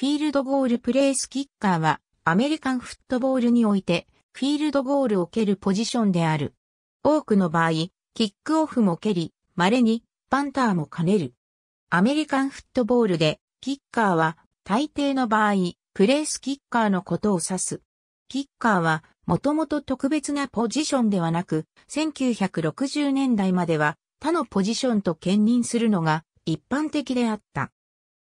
フィールドゴールプレースキッカーは、アメリカンフットボールにおいて、フィールドゴールを蹴るポジションである。多くの場合、キックオフも蹴り、稀に、パンターも兼ねる。アメリカンフットボールで、キッカーは、大抵の場合、プレイスキッカーのことを指す。キッカーは、もともと特別なポジションではなく、1960年代までは、他のポジションと兼任するのが一般的であった。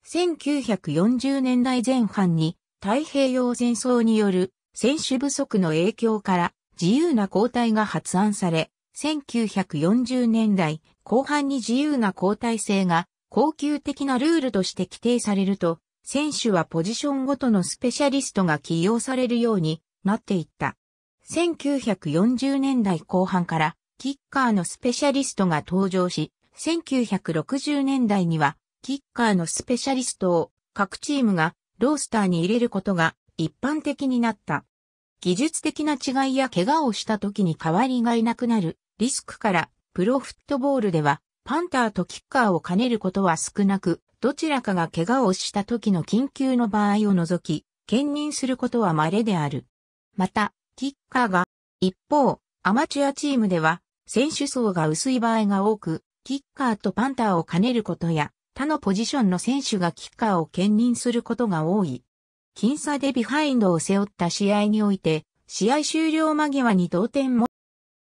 1940年代前半に太平洋戦争による選手不足の影響から自由な交代が発案され、1940年代後半に自由な交代制が高級的なルールとして規定されると、選手はポジションごとのスペシャリストが起用されるようになっていった。1940年代後半からキッカーのスペシャリストが登場し、1960年代にはキッカーのスペシャリストを各チームがロースターに入れることが一般的になった。技術的な違いや怪我をした時に代わりがいなくなるリスクからプロフットボールではパンターとキッカーを兼ねることは少なく、どちらかが怪我をした時の緊急の場合を除き、兼任することは稀である。また、キッカーが、一方、アマチュアチームでは、選手層が薄い場合が多く、キッカーとパンターを兼ねることや、他のポジションの選手がキッカーを兼任することが多い。僅差でビハインドを背負った試合において、試合終了間際に同点も、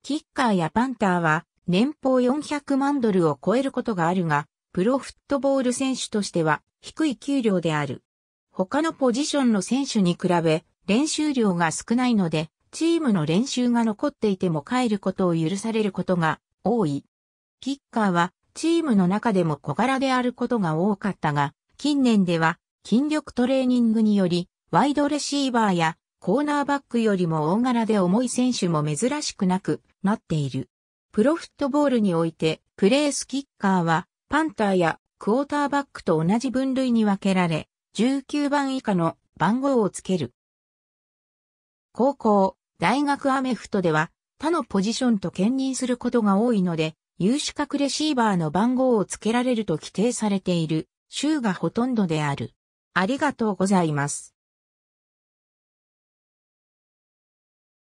キッカーやパンターは年俸400万ドルを超えることがあるが、プロフットボール選手としては低い給料である。他のポジションの選手に比べ、練習量が少ないので、チームの練習が残っていても帰ることを許されることが多い。キッカーはチームの中でも小柄であることが多かったが、近年では筋力トレーニングにより、ワイドレシーバーやコーナーバックよりも大柄で重い選手も珍しくなくなっている。プロフットボールにおいて、プレースキッカーは、パンターやクォーターバックと同じ分類に分けられ、19番以下の番号をつける。高校、大学アメフトでは、他のポジションと兼任することが多いので、有資格レシーバーの番号を付けられると規定されている州がほとんどである。ありがとうございます。